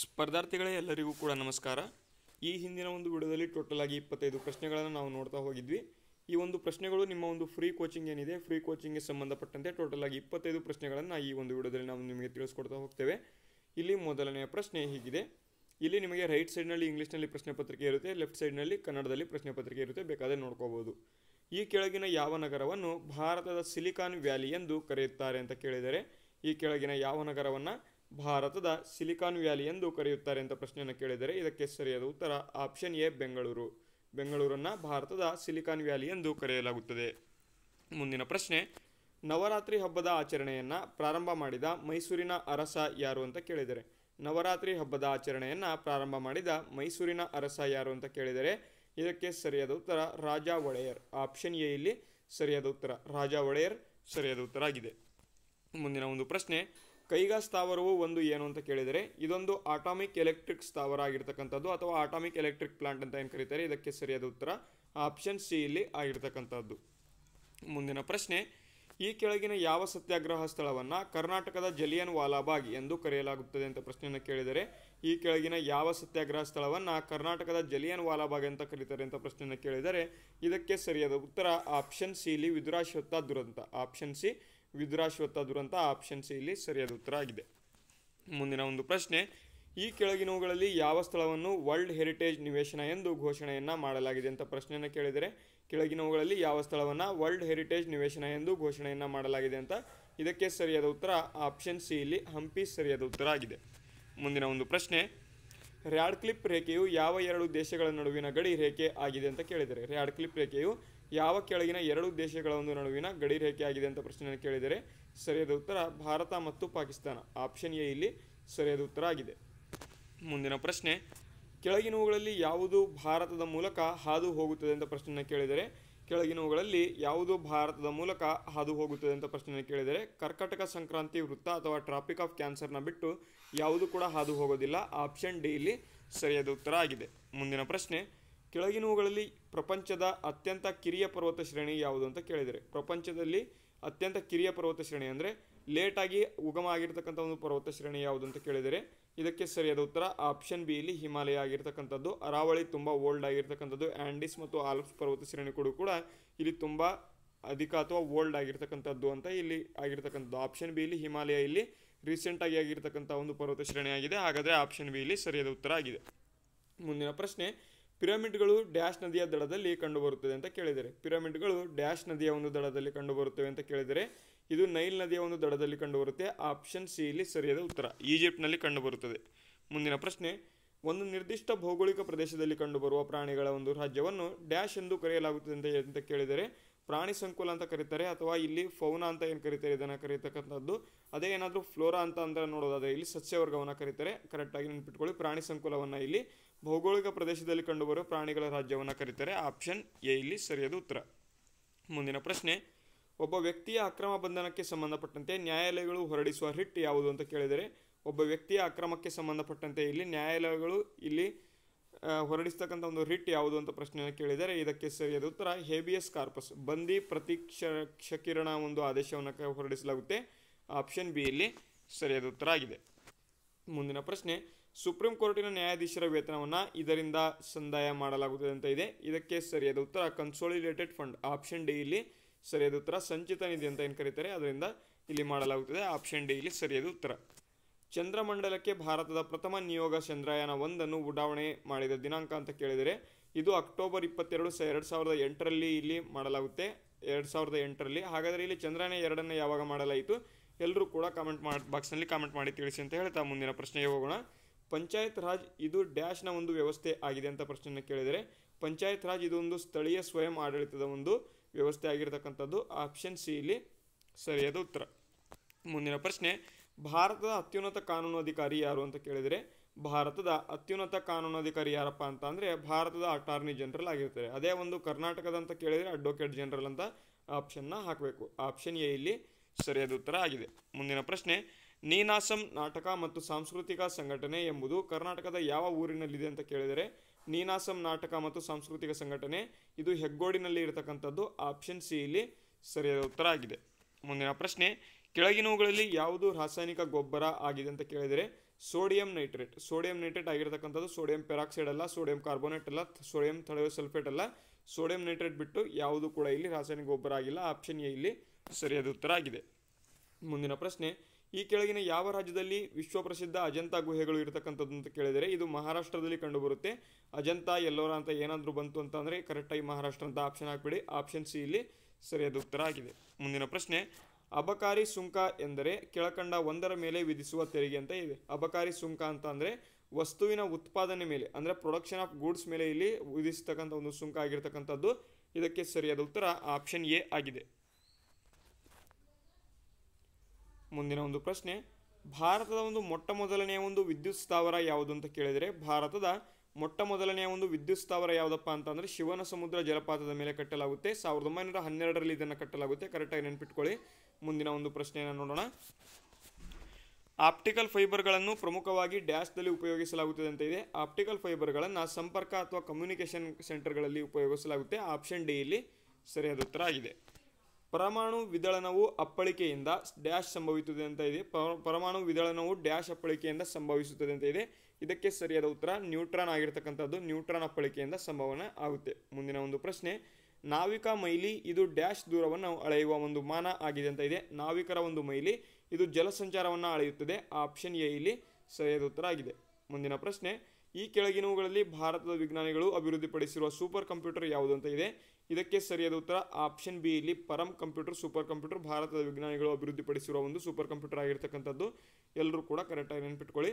ಸ್ಪರ್ಧಾರ್ಥಿಗಳೇ ಎಲ್ಲರಿಗೂ ಕೂಡ ನಮಸ್ಕಾರ ಈ ಹಿಂದಿನ ಒಂದು ವಿಡಿಯೋದಲ್ಲಿ ಟೋಟಲ್ ಆಗಿ ಇಪ್ಪತ್ತೈದು ಪ್ರಶ್ನೆಗಳನ್ನು ನಾವು ನೋಡ್ತಾ ಹೋಗಿದ್ವಿ ಈ ಒಂದು ಪ್ರಶ್ನೆಗಳು ನಿಮ್ಮ ಒಂದು ಫ್ರೀ ಕೋಚಿಂಗ್ ಏನಿದೆ ಫ್ರೀ ಕೋಚಿಂಗ್ಗೆ ಸಂಬಂಧಪಟ್ಟಂತೆ ಟೋಟಲ್ ಆಗಿ ಇಪ್ಪತ್ತೈದು ಪ್ರಶ್ನೆಗಳನ್ನು ಈ ಒಂದು ವಿಡಿಯೋದಲ್ಲಿ ನಾವು ನಿಮಗೆ ತಿಳಿಸ್ಕೊಡ್ತಾ ಹೋಗ್ತೇವೆ ಇಲ್ಲಿ ಮೊದಲನೆಯ ಪ್ರಶ್ನೆ ಹೀಗಿದೆ ಇಲ್ಲಿ ನಿಮಗೆ ರೈಟ್ ಸೈಡ್ನಲ್ಲಿ ಇಂಗ್ಲೀಷ್ನಲ್ಲಿ ಪ್ರಶ್ನೆ ಪತ್ರಿಕೆ ಇರುತ್ತೆ ಲೆಫ್ಟ್ ಸೈಡ್ನಲ್ಲಿ ಕನ್ನಡದಲ್ಲಿ ಪ್ರಶ್ನೆ ಪತ್ರಿಕೆ ಇರುತ್ತೆ ಬೇಕಾದರೆ ನೋಡ್ಕೋಬೋದು ಈ ಕೆಳಗಿನ ಯಾವ ನಗರವನ್ನು ಭಾರತದ ಸಿಲಿಕಾನ್ ವ್ಯಾಲಿ ಎಂದು ಕರೆಯುತ್ತಾರೆ ಅಂತ ಕೇಳಿದರೆ ಈ ಕೆಳಗಿನ ಯಾವ ನಗರವನ್ನು ಭಾರತದ ಸಿಲಿಕಾನ್ ವ್ಯಾಲಿ ಎಂದು ಕರೆಯುತ್ತಾರೆ ಅಂತ ಪ್ರಶ್ನೆಯನ್ನು ಕೇಳಿದರೆ ಇದಕ್ಕೆ ಸರಿಯಾದ ಉತ್ತರ ಆಪ್ಷನ್ ಎ ಬೆಂಗಳೂರು ಬೆಂಗಳೂರನ್ನು ಭಾರತದ ಸಿಲಿಕಾನ್ ವ್ಯಾಲಿ ಎಂದು ಕರೆಯಲಾಗುತ್ತದೆ ಮುಂದಿನ ಪ್ರಶ್ನೆ ನವರಾತ್ರಿ ಹಬ್ಬದ ಆಚರಣೆಯನ್ನು ಪ್ರಾರಂಭ ಮಾಡಿದ ಮೈಸೂರಿನ ಅರಸ ಯಾರು ಅಂತ ಕೇಳಿದರೆ ನವರಾತ್ರಿ ಹಬ್ಬದ ಆಚರಣೆಯನ್ನು ಪ್ರಾರಂಭ ಮಾಡಿದ ಮೈಸೂರಿನ ಅರಸ ಯಾರು ಅಂತ ಕೇಳಿದರೆ ಇದಕ್ಕೆ ಸರಿಯಾದ ಉತ್ತರ ರಾಜ ಒಡೆಯರ್ ಆಪ್ಷನ್ ಎ ಇಲ್ಲಿ ಸರಿಯಾದ ಉತ್ತರ ರಾಜ ಒಡೆಯರ್ ಸರಿಯಾದ ಉತ್ತರ ಆಗಿದೆ ಮುಂದಿನ ಒಂದು ಪ್ರಶ್ನೆ ಕೈಗಾ ಸ್ಥಾವರವು ಒಂದು ಏನು ಅಂತ ಕೇಳಿದರೆ ಇದೊಂದು ಆಟಾಮಿಕ್ ಎಲೆಕ್ಟ್ರಿಕ್ ಸ್ಥಾವರ ಆಗಿರ್ತಕ್ಕಂಥದ್ದು ಅಥವಾ ಆಟಾಮಿಕ್ ಎಲೆಕ್ಟ್ರಿಕ್ ಪ್ಲಾಂಟ್ ಅಂತ ಏನು ಕರೀತಾರೆ ಇದಕ್ಕೆ ಸರಿಯಾದ ಉತ್ತರ ಆಪ್ಷನ್ ಸಿ ಇಲ್ಲಿ ಆಗಿರ್ತಕ್ಕಂಥದ್ದು ಮುಂದಿನ ಪ್ರಶ್ನೆ ಈ ಕೆಳಗಿನ ಯಾವ ಸತ್ಯಾಗ್ರಹ ಸ್ಥಳವನ್ನು ಕರ್ನಾಟಕದ ಜಲಿಯನ್ ವಾಲಾಬಾಗ್ ಎಂದು ಕರೆಯಲಾಗುತ್ತದೆ ಅಂತ ಪ್ರಶ್ನೆಯನ್ನು ಕೇಳಿದರೆ ಈ ಕೆಳಗಿನ ಯಾವ ಸತ್ಯಾಗ್ರಹ ಸ್ಥಳವನ್ನು ಕರ್ನಾಟಕದ ಜಲಿಯನ್ ವಾಲಾಬಾಗ್ ಅಂತ ಕರೀತಾರೆ ಅಂತ ಪ್ರಶ್ನೆಯನ್ನು ಕೇಳಿದರೆ ಇದಕ್ಕೆ ಸರಿಯಾದ ಉತ್ತರ ಆಪ್ಷನ್ ಸಿ ಇಲ್ಲಿ ವಿದುರಾಶ್ವತ್ಥ ದುರಂತ ಆಪ್ಷನ್ ಸಿ ವಿದ್ರಾಶ್ವತ್ತ ದುರಂತ ಆಪ್ಷನ್ ಸಿ ಇಲ್ಲಿ ಸರಿಯಾದ ಉತ್ತರ ಆಗಿದೆ ಮುಂದಿನ ಒಂದು ಪ್ರಶ್ನೆ ಈ ಕೆಳಗಿನವುಗಳಲ್ಲಿ ಯಾವ ಸ್ಥಳವನ್ನು ವರ್ಲ್ಡ್ ಹೆರಿಟೇಜ್ ನಿವೇಶನ ಎಂದು ಘೋಷಣೆಯನ್ನು ಮಾಡಲಾಗಿದೆ ಅಂತ ಪ್ರಶ್ನೆಯನ್ನು ಕೇಳಿದರೆ ಕೆಳಗಿನವುಗಳಲ್ಲಿ ಯಾವ ಸ್ಥಳವನ್ನು ವರ್ಲ್ಡ್ ಹೆರಿಟೇಜ್ ನಿವೇಶನ ಎಂದು ಘೋಷಣೆಯನ್ನು ಮಾಡಲಾಗಿದೆ ಅಂತ ಇದಕ್ಕೆ ಸರಿಯಾದ ಉತ್ತರ ಆಪ್ಷನ್ ಸಿ ಇಲ್ಲಿ ಹಂಪಿ ಸರಿಯಾದ ಉತ್ತರ ಆಗಿದೆ ಮುಂದಿನ ಒಂದು ಪ್ರಶ್ನೆ ರ್ಯಾಡ್ ಕ್ಲಿಪ್ ರೇಖೆಯು ಯಾವ ಎರಡು ದೇಶಗಳ ನಡುವಿನ ಗಡಿ ರೇಖೆ ಆಗಿದೆ ಅಂತ ಕೇಳಿದರೆ ರ್ಯಾಡ್ ಕ್ಲಿಪ್ ರೇಖೆಯು ಯಾವ ಕೆಳಗಿನ ಎರಡು ದೇಶಗಳ ಒಂದು ನಡುವಿನ ಗಡಿ ರೇಖೆಯಾಗಿದೆ ಅಂತ ಪ್ರಶ್ನೆಯನ್ನು ಕೇಳಿದರೆ ಸರಿಯಾದ ಉತ್ತರ ಭಾರತ ಮತ್ತು ಪಾಕಿಸ್ತಾನ ಆಪ್ಷನ್ ಎ ಇಲ್ಲಿ ಸರಿಯಾದ ಉತ್ತರ ಆಗಿದೆ ಮುಂದಿನ ಪ್ರಶ್ನೆ ಕೆಳಗಿನವುಗಳಲ್ಲಿ ಯಾವುದು ಭಾರತದ ಮೂಲಕ ಹಾದು ಹೋಗುತ್ತದೆ ಅಂತ ಪ್ರಶ್ನೆಯನ್ನು ಕೇಳಿದರೆ ಕೆಳಗಿನವುಗಳಲ್ಲಿ ಯಾವುದು ಭಾರತದ ಮೂಲಕ ಹಾದು ಹೋಗುತ್ತದೆ ಅಂತ ಪ್ರಶ್ನೆಯನ್ನು ಕೇಳಿದರೆ ಕರ್ಕಟಕ ಸಂಕ್ರಾಂತಿ ವೃತ್ತ ಅಥವಾ ಟ್ರಾಪಿಕ್ ಆಫ್ ಕ್ಯಾನ್ಸರ್ನ ಬಿಟ್ಟು ಯಾವುದು ಕೂಡ ಹಾದು ಹೋಗೋದಿಲ್ಲ ಆಪ್ಷನ್ ಡಿ ಇಲ್ಲಿ ಸರಿಯಾದ ಉತ್ತರ ಆಗಿದೆ ಮುಂದಿನ ಪ್ರಶ್ನೆ ಕೆಳಗಿನವುಗಳಲ್ಲಿ ಪ್ರಪಂಚದ ಅತ್ಯಂತ ಕಿರಿಯ ಪರ್ವತ ಶ್ರೇಣಿ ಯಾವುದು ಅಂತ ಕೇಳಿದರೆ ಪ್ರಪಂಚದಲ್ಲಿ ಅತ್ಯಂತ ಕಿರಿಯ ಪರ್ವತ ಶ್ರೇಣಿ ಅಂದರೆ ಲೇಟಾಗಿ ಉಗಮ ಆಗಿರ್ತಕ್ಕಂಥ ಒಂದು ಪರ್ವತ ಶ್ರೇಣಿ ಯಾವುದು ಅಂತ ಕೇಳಿದರೆ ಇದಕ್ಕೆ ಸರಿಯಾದ ಉತ್ತರ ಆಪ್ಷನ್ ಬಿ ಇಲ್ಲಿ ಹಿಮಾಲಯ ಆಗಿರ್ತಕ್ಕಂಥದ್ದು ಅರಾವಳಿ ತುಂಬ ಓಲ್ಡ್ ಆಗಿರ್ತಕ್ಕಂಥದ್ದು ಆ್ಯಂಡಿಸ್ ಮತ್ತು ಆಲ್ಪ್ಸ್ ಪರ್ವತ ಶ್ರೇಣಿ ಕೂಡ ಕೂಡ ಇಲ್ಲಿ ತುಂಬ ಅಧಿಕ ಅಥವಾ ಓಲ್ಡ್ ಆಗಿರ್ತಕ್ಕಂಥದ್ದು ಅಂತ ಇಲ್ಲಿ ಆಗಿರ್ತಕ್ಕಂಥದ್ದು ಆಪ್ಷನ್ ಬಿ ಇಲ್ಲಿ ಹಿಮಾಲಯ ಇಲ್ಲಿ ರೀಸೆಂಟಾಗಿ ಆಗಿರ್ತಕ್ಕಂಥ ಒಂದು ಪರ್ವತ ಶ್ರೇಣಿಯಾಗಿದೆ ಹಾಗಾದರೆ ಆಪ್ಷನ್ ಬಿ ಇಲ್ಲಿ ಸರಿಯಾದ ಉತ್ತರ ಆಗಿದೆ ಮುಂದಿನ ಪ್ರಶ್ನೆ ಪಿರಮಿಡ್ಗಳು ಡ್ಯಾಶ್ ನದಿಯ ದಡದಲ್ಲಿ ಕಂಡುಬರುತ್ತದೆ ಅಂತ ಕೇಳಿದರೆ ಪಿರಮಿಡ್ಗಳು ಡ್ಯಾಶ್ ನದಿಯ ಒಂದು ದಡದಲ್ಲಿ ಕಂಡುಬರುತ್ತವೆ ಅಂತ ಕೇಳಿದರೆ ಇದು ನೈಲ್ ನದಿಯ ಒಂದು ದಡದಲ್ಲಿ ಕಂಡುಬರುತ್ತೆ ಆಪ್ಷನ್ ಸಿ ಇಲ್ಲಿ ಸರಿಯಾದ ಉತ್ತರ ಈಜಿಪ್ಟ್ನಲ್ಲಿ ಕಂಡುಬರುತ್ತದೆ ಮುಂದಿನ ಪ್ರಶ್ನೆ ಒಂದು ನಿರ್ದಿಷ್ಟ ಭೌಗೋಳಿಕ ಪ್ರದೇಶದಲ್ಲಿ ಕಂಡುಬರುವ ಪ್ರಾಣಿಗಳ ಒಂದು ರಾಜ್ಯವನ್ನು ಡ್ಯಾಶ್ ಎಂದು ಕರೆಯಲಾಗುತ್ತದೆ ಅಂತ ಅಂತ ಕೇಳಿದರೆ ಪ್ರಾಣಿ ಸಂಕುಲ ಅಂತ ಕರೀತಾರೆ ಅಥವಾ ಇಲ್ಲಿ ಫೌನಾ ಅಂತ ಏನು ಕರೀತಾರೆ ಇದನ್ನು ಕರೀತಕ್ಕಂಥದ್ದು ಅದೇ ಏನಾದರೂ ಫ್ಲೋರಾ ಅಂತ ಅಂದ್ರೆ ನೋಡೋದಾದರೆ ಇಲ್ಲಿ ಸಸ್ಯವರ್ಗವನ್ನು ಕರೀತಾರೆ ಕರೆಕ್ಟಾಗಿ ನೆನ್ಪಿಟ್ಕೊಳ್ಳಿ ಪ್ರಾಣಿ ಸಂಕುಲವನ್ನು ಇಲ್ಲಿ ಭೌಗೋಳಿಕ ಪ್ರದೇಶದಲ್ಲಿ ಕಂಡುಬರುವ ಪ್ರಾಣಿಗಳ ರಾಜ್ಯವನ್ನು ಕರೀತಾರೆ ಆಪ್ಷನ್ ಎ ಇಲ್ಲಿ ಸರಿಯಾದ ಉತ್ತರ ಮುಂದಿನ ಪ್ರಶ್ನೆ ಒಬ್ಬ ವ್ಯಕ್ತಿಯ ಅಕ್ರಮ ಬಂಧನಕ್ಕೆ ಸಂಬಂಧಪಟ್ಟಂತೆ ನ್ಯಾಯಾಲಯಗಳು ಹೊರಡಿಸುವ ರಿಟ್ ಯಾವುದು ಅಂತ ಕೇಳಿದರೆ ಒಬ್ಬ ವ್ಯಕ್ತಿಯ ಅಕ್ರಮಕ್ಕೆ ಸಂಬಂಧಪಟ್ಟಂತೆ ಇಲ್ಲಿ ನ್ಯಾಯಾಲಯಗಳು ಇಲ್ಲಿ ಹೊರಡಿಸ್ತಕ್ಕಂಥ ಒಂದು ರಿಟ್ ಯಾವುದು ಅಂತ ಪ್ರಶ್ನೆಯನ್ನು ಕೇಳಿದರೆ ಇದಕ್ಕೆ ಸರಿಯಾದ ಉತ್ತರ ಹೇಬಿಯಸ್ ಕಾರ್ಪಸ್ ಬಂದಿ ಕ್ಷಕಿರಣ ಒಂದು ಆದೇಶವನ್ನು ಹೊರಡಿಸಲಾಗುತ್ತೆ ಆಪ್ಷನ್ ಬಿ ಇಲ್ಲಿ ಸರಿಯಾದ ಉತ್ತರ ಆಗಿದೆ ಮುಂದಿನ ಪ್ರಶ್ನೆ ಸುಪ್ರೀಂ ಕೋರ್ಟಿನ ನ್ಯಾಯಾಧೀಶರ ವೇತನವನ್ನು ಇದರಿಂದ ಸಂದಾಯ ಮಾಡಲಾಗುತ್ತದೆ ಅಂತ ಇದೆ ಇದಕ್ಕೆ ಸರಿಯಾದ ಉತ್ತರ ಕನ್ಸೋಲಿಡೇಟೆಡ್ ಫಂಡ್ ಆಪ್ಷನ್ ಡಿ ಇಲ್ಲಿ ಸರಿಯಾದ ಉತ್ತರ ಸಂಚಿತ ನಿಧಿ ಅಂತ ಏನು ಕರೀತಾರೆ ಅದರಿಂದ ಇಲ್ಲಿ ಮಾಡಲಾಗುತ್ತದೆ ಆಪ್ಷನ್ ಡಿ ಇಲ್ಲಿ ಸರಿಯಾದ ಉತ್ತರ ಚಂದ್ರಮಂಡಲಕ್ಕೆ ಭಾರತದ ಪ್ರಥಮ ನಿಯೋಗ ಚಂದ್ರಯಾನ ಒಂದನ್ನು ಉಡಾವಣೆ ಮಾಡಿದ ದಿನಾಂಕ ಅಂತ ಕೇಳಿದರೆ ಇದು ಅಕ್ಟೋಬರ್ ಇಪ್ಪತ್ತೆರಡು ಸ ಎರಡು ಸಾವಿರದ ಎಂಟರಲ್ಲಿ ಇಲ್ಲಿ ಮಾಡಲಾಗುತ್ತೆ ಎರಡು ಸಾವಿರದ ಎಂಟರಲ್ಲಿ ಹಾಗಾದರೆ ಇಲ್ಲಿ ಚಂದ್ರಯಾನ ಎರಡನ್ನು ಯಾವಾಗ ಮಾಡಲಾಯಿತು ಎಲ್ಲರೂ ಕೂಡ ಕಾಮೆಂಟ್ ಮಾಡಿ ಬಾಕ್ಸ್ನಲ್ಲಿ ಕಾಮೆಂಟ್ ಮಾಡಿ ತಿಳಿಸಿ ಅಂತ ಹೇಳ್ತಾ ಮುಂದಿನ ಪ್ರಶ್ನೆಗೆ ಹೋಗೋಣ ಪಂಚಾಯತ್ ರಾಜ್ ಇದು ಡ್ಯಾಶ್ನ ಒಂದು ವ್ಯವಸ್ಥೆ ಆಗಿದೆ ಅಂತ ಪ್ರಶ್ನೆಯನ್ನು ಕೇಳಿದರೆ ಪಂಚಾಯತ್ ರಾಜ್ ಇದು ಒಂದು ಸ್ಥಳೀಯ ಸ್ವಯಂ ಆಡಳಿತದ ಒಂದು ವ್ಯವಸ್ಥೆ ಆಗಿರತಕ್ಕಂಥದ್ದು ಆಪ್ಷನ್ ಸಿ ಇಲ್ಲಿ ಸರಿಯಾದ ಉತ್ತರ ಮುಂದಿನ ಪ್ರಶ್ನೆ ಭಾರತದ ಅತ್ಯುನ್ನತ ಕಾನೂನು ಅಧಿಕಾರಿ ಯಾರು ಅಂತ ಕೇಳಿದರೆ ಭಾರತದ ಅತ್ಯುನ್ನತ ಕಾನೂನು ಅಧಿಕಾರಿ ಯಾರಪ್ಪ ಅಂತ ಅಂದರೆ ಭಾರತದ ಅಟಾರ್ನಿ ಜನರಲ್ ಆಗಿರ್ತಾರೆ ಅದೇ ಒಂದು ಕರ್ನಾಟಕದ ಅಂತ ಕೇಳಿದರೆ ಅಡ್ವೊಕೇಟ್ ಜನರಲ್ ಅಂತ ಆಪ್ಷನ್ನ ಹಾಕಬೇಕು ಆಪ್ಷನ್ ಎ ಇಲ್ಲಿ ಸರಿಯಾದ ಉತ್ತರ ಆಗಿದೆ ಮುಂದಿನ ಪ್ರಶ್ನೆ ನೀನಾಸಂ ನಾಟಕ ಮತ್ತು ಸಾಂಸ್ಕೃತಿಕ ಸಂಘಟನೆ ಎಂಬುದು ಕರ್ನಾಟಕದ ಯಾವ ಊರಿನಲ್ಲಿದೆ ಅಂತ ಕೇಳಿದರೆ ನೀನಾಸಂ ನಾಟಕ ಮತ್ತು ಸಾಂಸ್ಕೃತಿಕ ಸಂಘಟನೆ ಇದು ಹೆಗ್ಗೋಡಿನಲ್ಲಿ ಇರತಕ್ಕಂಥದ್ದು ಆಪ್ಷನ್ ಸಿ ಇಲ್ಲಿ ಸರಿಯಾದ ಉತ್ತರ ಆಗಿದೆ ಮುಂದಿನ ಪ್ರಶ್ನೆ ಕೆಳಗಿನವುಗಳಲ್ಲಿ ಯಾವುದು ರಾಸಾಯನಿಕ ಗೊಬ್ಬರ ಆಗಿದೆ ಅಂತ ಕೇಳಿದರೆ ಸೋಡಿಯಂ ನೈಟ್ರೇಟ್ ಸೋಡಿಯಂ ನೈಟ್ರೇಟ್ ಆಗಿರತಕ್ಕಂಥದ್ದು ಸೋಡಿಯಂ ಪೆರಾಕ್ಸೈಡ್ ಅಲ್ಲ ಸೋಡಿಯಂ ಕಾರ್ಬೋನೇಟ್ ಅಲ್ಲ ಸೋಡಿಯಂ ಥಳವ ಸಲ್ಫೇಟ್ ಅಲ್ಲ ಸೋಡಿಯಂ ನೈಟ್ರೇಟ್ ಬಿಟ್ಟು ಯಾವುದು ಕೂಡ ಇಲ್ಲಿ ರಾಸಾಯನಿಕ ಗೊಬ್ಬರ ಆಗಿಲ್ಲ ಆಪ್ಷನ್ ಎ ಇಲ್ಲಿ ಸರಿಯಾದ ಉತ್ತರ ಆಗಿದೆ ಮುಂದಿನ ಪ್ರಶ್ನೆ ಈ ಕೆಳಗಿನ ಯಾವ ರಾಜ್ಯದಲ್ಲಿ ವಿಶ್ವಪ್ರಸಿದ್ಧ ಅಜಂತಾ ಗುಹೆಗಳು ಇರತಕ್ಕಂಥದ್ದು ಅಂತ ಕೇಳಿದರೆ ಇದು ಮಹಾರಾಷ್ಟ್ರದಲ್ಲಿ ಕಂಡುಬರುತ್ತೆ ಅಜಂತಾ ಎಲ್ಲೋರ ಅಂತ ಏನಾದರೂ ಬಂತು ಅಂತ ಕರೆಕ್ಟಾಗಿ ಮಹಾರಾಷ್ಟ್ರ ಅಂತ ಆಪ್ಷನ್ ಹಾಕ್ಬಿಡಿ ಆಪ್ಷನ್ ಸಿ ಇಲ್ಲಿ ಸರಿಯಾದ ಉತ್ತರ ಆಗಿದೆ ಮುಂದಿನ ಪ್ರಶ್ನೆ ಅಬಕಾರಿ ಸುಂಕ ಎಂದರೆ ಕೆಳಕಂಡ ಒಂದರ ಮೇಲೆ ವಿಧಿಸುವ ತೆರಿಗೆ ಅಂತ ಇದೆ ಅಬಕಾರಿ ಸುಂಕ ಅಂತ ಅಂದರೆ ವಸ್ತುವಿನ ಉತ್ಪಾದನೆ ಮೇಲೆ ಅಂದರೆ ಪ್ರೊಡಕ್ಷನ್ ಆಫ್ ಗೂಡ್ಸ್ ಮೇಲೆ ಇಲ್ಲಿ ವಿಧಿಸತಕ್ಕಂಥ ಒಂದು ಸುಂಕ ಆಗಿರ್ತಕ್ಕಂಥದ್ದು ಇದಕ್ಕೆ ಸರಿಯಾದ ಉತ್ತರ ಆಪ್ಷನ್ ಎ ಆಗಿದೆ ಮುಂದಿನ ಒಂದು ಪ್ರಶ್ನೆ ಭಾರತದ ಒಂದು ಮೊಟ್ಟ ಮೊದಲನೆಯ ಒಂದು ವಿದ್ಯುತ್ ಸ್ಥಾವರ ಯಾವುದು ಅಂತ ಕೇಳಿದರೆ ಭಾರತದ ಮೊಟ್ಟ ಮೊದಲನೆಯ ಒಂದು ವಿದ್ಯುತ್ ಸ್ಥಾವರ ಯಾವುದಪ್ಪ ಅಂತಂದರೆ ಶಿವನ ಸಮುದ್ರ ಜಲಪಾತದ ಮೇಲೆ ಕಟ್ಟಲಾಗುತ್ತೆ ಸಾವಿರದ ಒಂಬೈನೂರ ಹನ್ನೆರಡರಲ್ಲಿ ಇದನ್ನು ಕಟ್ಟಲಾಗುತ್ತೆ ಕರೆಕ್ಟಾಗಿ ನೆನಪಿಟ್ಕೊಳ್ಳಿ ಮುಂದಿನ ಒಂದು ಪ್ರಶ್ನೆಯನ್ನು ನೋಡೋಣ ಆಪ್ಟಿಕಲ್ ಫೈಬರ್ಗಳನ್ನು ಪ್ರಮುಖವಾಗಿ ಡ್ಯಾಶ್ದಲ್ಲಿ ಉಪಯೋಗಿಸಲಾಗುತ್ತದೆ ಅಂತ ಇದೆ ಆಪ್ಟಿಕಲ್ ಫೈಬರ್ಗಳನ್ನು ಸಂಪರ್ಕ ಅಥವಾ ಕಮ್ಯುನಿಕೇಷನ್ ಸೆಂಟರ್ಗಳಲ್ಲಿ ಉಪಯೋಗಿಸಲಾಗುತ್ತೆ ಆಪ್ಷನ್ ಡಿ ಇಲ್ಲಿ ಸರಿಯಾದ ಉತ್ತರ ಆಗಿದೆ ಪರಮಾಣು ವಿದಳನವು ಅಪ್ಪಳಿಕೆಯಿಂದ ಡ್ಯಾಶ್ ಸಂಭವಿಸುತ್ತದೆ ಅಂತ ಇದೆ ಪರಮಾಣು ವಿದಳನವು ಡ್ಯಾಶ್ ಅಪ್ಪಳಿಕೆಯಿಂದ ಸಂಭವಿಸುತ್ತದೆ ಅಂತ ಇದೆ ಇದಕ್ಕೆ ಸರಿಯಾದ ಉತ್ತರ ನ್ಯೂಟ್ರಾನ್ ಆಗಿರ್ತಕ್ಕಂಥದ್ದು ನ್ಯೂಟ್ರಾನ್ ಅಪ್ಪಳಿಕೆಯಿಂದ ಸಂಭವನೆ ಆಗುತ್ತೆ ಮುಂದಿನ ಒಂದು ಪ್ರಶ್ನೆ ನಾವಿಕ ಮೈಲಿ ಇದು ಡ್ಯಾಶ್ ದೂರವನ್ನು ಅಳೆಯುವ ಒಂದು ಮಾನ ಆಗಿದೆ ಅಂತ ಇದೆ ನಾವಿಕರ ಒಂದು ಮೈಲಿ ಇದು ಜಲಸಂಚಾರವನ್ನು ಅಳೆಯುತ್ತದೆ ಆಪ್ಷನ್ ಎ ಇಲ್ಲಿ ಸರಿಯಾದ ಉತ್ತರ ಆಗಿದೆ ಮುಂದಿನ ಪ್ರಶ್ನೆ ಈ ಕೆಳಗಿನವುಗಳಲ್ಲಿ ಭಾರತದ ವಿಜ್ಞಾನಿಗಳು ಅಭಿವೃದ್ಧಿಪಡಿಸಿರುವ ಸೂಪರ್ ಕಂಪ್ಯೂಟರ್ ಯಾವುದು ಅಂತ ಇದೆ ಇದಕ್ಕೆ ಸರಿಯಾದ ಉತ್ತರ ಆಪ್ಷನ್ ಬಿ ಇಲ್ಲಿ ಪರಂ ಕಂಪ್ಯೂಟರ್ ಸೂಪರ್ ಕಂಪ್ಯೂಟರ್ ಭಾರತದ ವಿಜ್ಞಾನಿಗಳು ಅಭಿವೃದ್ಧಿಪಡಿಸಿರುವ ಒಂದು ಸೂಪರ್ ಕಂಪ್ಯೂಟರ್ ಆಗಿರ್ತಕ್ಕಂಥದ್ದು ಎಲ್ಲರೂ ಕೂಡ ಕರೆಕ್ಟಾಗಿ ನೆನ್ಪಿಟ್ಕೊಳ್ಳಿ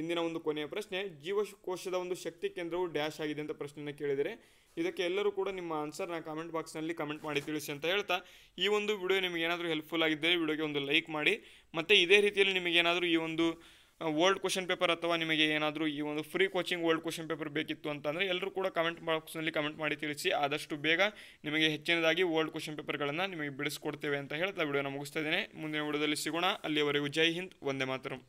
ಇಂದಿನ ಒಂದು ಕೊನೆಯ ಪ್ರಶ್ನೆ ಜೀವಕೋಶದ ಒಂದು ಶಕ್ತಿ ಕೇಂದ್ರವು ಡ್ಯಾಶ್ ಆಗಿದೆ ಅಂತ ಪ್ರಶ್ನೆಯನ್ನು ಕೇಳಿದರೆ ಇದಕ್ಕೆ ಎಲ್ಲರೂ ಕೂಡ ನಿಮ್ಮ ಆನ್ಸರ್ನ ಕಾಮೆಂಟ್ ಬಾಕ್ಸ್ನಲ್ಲಿ ಕಮೆಂಟ್ ಮಾಡಿ ತಿಳಿಸಿ ಅಂತ ಹೇಳ್ತಾ ಈ ಒಂದು ವಿಡಿಯೋ ನಿಮಗೇನಾದರೂ ಹೆಲ್ಪ್ಫುಲ್ ಆಗಿದ್ದರೆ ವಿಡಿಯೋಗೆ ಒಂದು ಲೈಕ್ ಮಾಡಿ ಮತ್ತು ಇದೇ ರೀತಿಯಲ್ಲಿ ನಿಮಗೇನಾದರೂ ಈ ಒಂದು ವರ್ಲ್ಡ್ ಕ್ವಶನ್ ಪೇಪರ್ ಅಥವಾ ನಿಮಗೆ ಏನಾದರೂ ಈ ಒಂದು free coaching world question paper ಬೇಕಿತ್ತು ಅಂತಂದರೆ ಎಲ್ಲರೂ ಕೂಡ ಕಮೆಂಟ್ ಬಾಕ್ಸ್ನಲ್ಲಿ ಕಮೆಂಟ್ ಮಾಡಿ ತಿಳಿಸಿ ಆದಷ್ಟು ಬೇಗ ನಿಮಗೆ ಹೆಚ್ಚಿನದಾಗಿ ವರ್ಲ್ಡ್ ಕ್ವಶನ್ ಪೇಪರ್ಗಳನ್ನು ನಿಮಗೆ ಬಿಡಿಸ್ಕೊಡ್ತೇವೆ ಅಂತ ಹೇಳ್ತಾ ವಿಡಿಯೋನ ಮುಗಿಸ್ತಾ ಇದ್ದೇನೆ ಮುಂದಿನ ವಿಡಿಯೋದಲ್ಲಿ ಸಿಗೋಣ ಅಲ್ಲಿಯವರೆಗೂ ಜೈ ಹಿಂದ್ ಒಂದೇ ಮಾತರಂ